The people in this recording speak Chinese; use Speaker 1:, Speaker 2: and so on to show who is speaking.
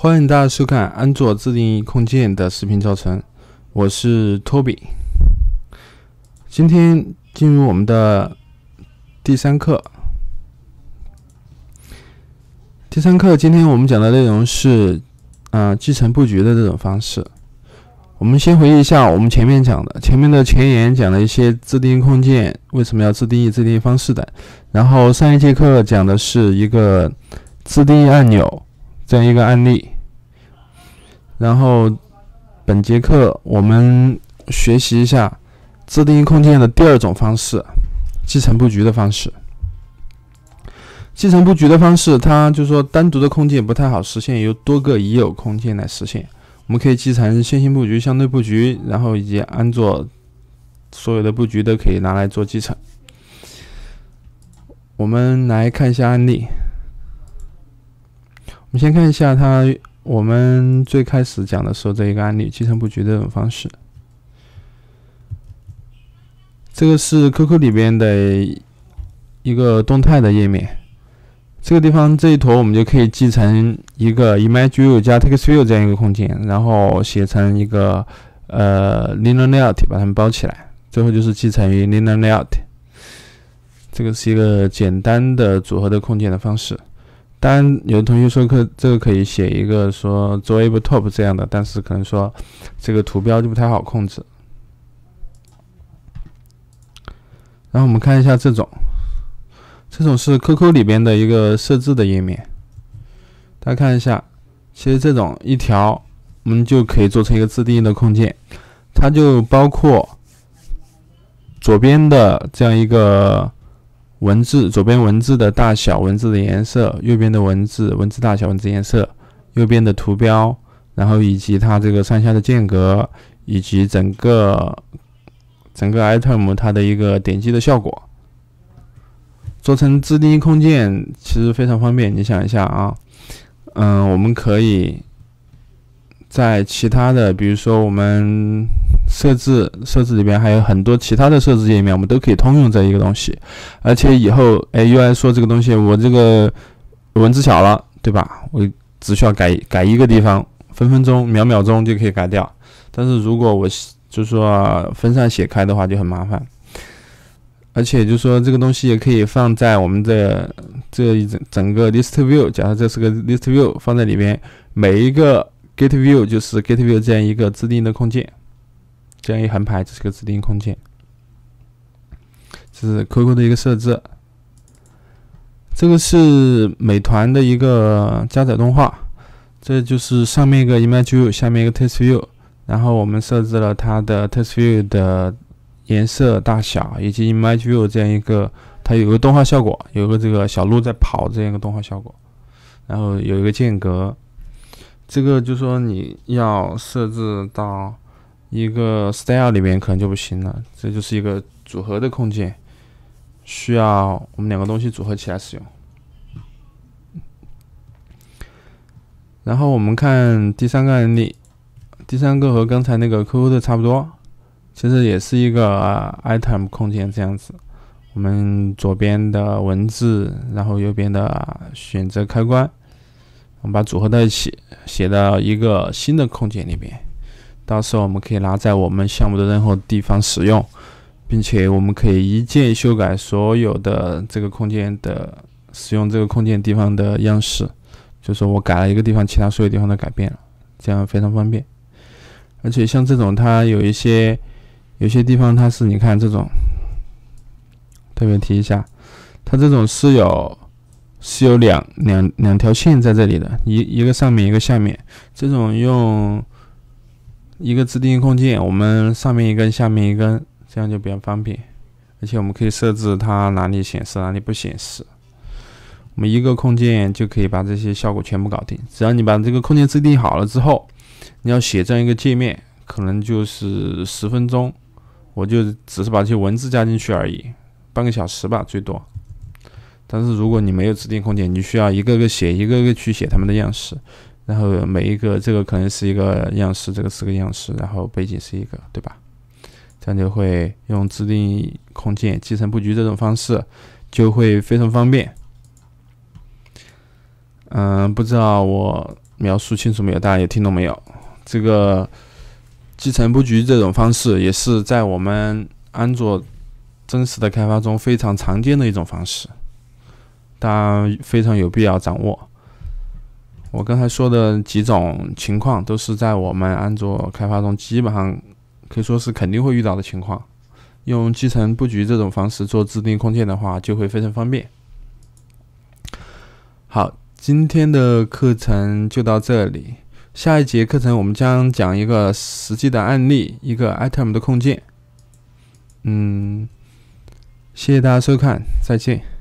Speaker 1: 欢迎大家收看安卓自定义控件的视频教程，我是托比。今天进入我们的第三课。第三课，今天我们讲的内容是啊，继承布局的这种方式。我们先回忆一下我们前面讲的，前面的前言讲了一些自定义控件为什么要自定义自定义方式的，然后上一节课讲的是一个自定义按钮。这样一个案例，然后本节课我们学习一下自定义空间的第二种方式——继承布局的方式。继承布局的方式，它就是说单独的空间不太好实现，由多个已有空间来实现。我们可以继承线性布局、相对布局，然后以及安卓所有的布局都可以拿来做继承。我们来看一下案例。我们先看一下它，我们最开始讲的时候这一个案例，集成布局这种方式。这个是 QQ 里边的一个动态的页面，这个地方这一坨我们就可以继承一个 ImageView 加 TextView 这样一个空间，然后写成一个呃 LinearLayout 把它们包起来，最后就是继承于 LinearLayout。这个是一个简单的组合的空间的方式。当然，有的同学说可这个可以写一个说 j a b top” 这样的，但是可能说这个图标就不太好控制。然后我们看一下这种，这种是 QQ 里边的一个设置的页面，大家看一下，其实这种一条我们就可以做成一个自定义的控件，它就包括左边的这样一个。文字左边文字的大小、文字的颜色，右边的文字、文字大小、文字颜色，右边的图标，然后以及它这个上下的间隔，以及整个整个 item 它的一个点击的效果，做成自定义控件其实非常方便。你想一下啊，嗯，我们可以在其他的，比如说我们。设置设置里边还有很多其他的设置页面，我们都可以通用这一个东西。而且以后哎 u i 说这个东西，我这个文字小了，对吧？我只需要改改一个地方，分分钟秒秒钟就可以改掉。但是如果我就是说分散写开的话，就很麻烦。而且就说这个东西也可以放在我们的这一整整个 List View，假设这是个 List View，放在里面每一个 Get View 就是 Get View 这样一个自定义的控件。这样一横排，这是个自定义间，这是 QQ 的一个设置。这个是美团的一个加载动画，这就是上面一个 ImageView，下面一个 t e s t v i e w 然后我们设置了它的 t e s t v i e w 的颜色、大小，以及 ImageView 这样一个，它有个动画效果，有个这个小鹿在跑这样一个动画效果，然后有一个间隔。这个就说你要设置到。一个 style 里面可能就不行了，这就是一个组合的空间，需要我们两个东西组合起来使用。然后我们看第三个案例，第三个和刚才那个 QQ 的差不多，其实也是一个 item 空间这样子。我们左边的文字，然后右边的选择开关，我们把组合在一起，写到一个新的空间里面。到时候我们可以拿在我们项目的任何地方使用，并且我们可以一键修改所有的这个空间的使用这个空间地方的样式，就是我改了一个地方，其他所有地方都改变了，这样非常方便。而且像这种，它有一些有些地方它是你看这种，特别提一下，它这种是有是有两两两条线在这里的一一个上面一个下面，这种用。一个自定义控件，我们上面一根，下面一根，这样就比较方便。而且我们可以设置它哪里显示，哪里不显示。我们一个控件就可以把这些效果全部搞定。只要你把这个控件制定好了之后，你要写这样一个界面，可能就是十分钟，我就只是把这些文字加进去而已，半个小时吧，最多。但是如果你没有自定义间，你需要一个个写，一个个去写他们的样式。然后每一个这个可能是一个样式，这个是个样式，然后背景是一个，对吧？这样就会用自定义空间、继承布局这种方式，就会非常方便。嗯，不知道我描述清楚没有？大家也听懂没有？这个继承布局这种方式也是在我们安卓真实的开发中非常常见的一种方式，大家非常有必要掌握。我刚才说的几种情况，都是在我们安卓开发中，基本上可以说是肯定会遇到的情况。用继承布局这种方式做自定义控件的话，就会非常方便。好，今天的课程就到这里。下一节课程我们将讲一个实际的案例，一个 item 的控件。嗯，谢谢大家收看，再见。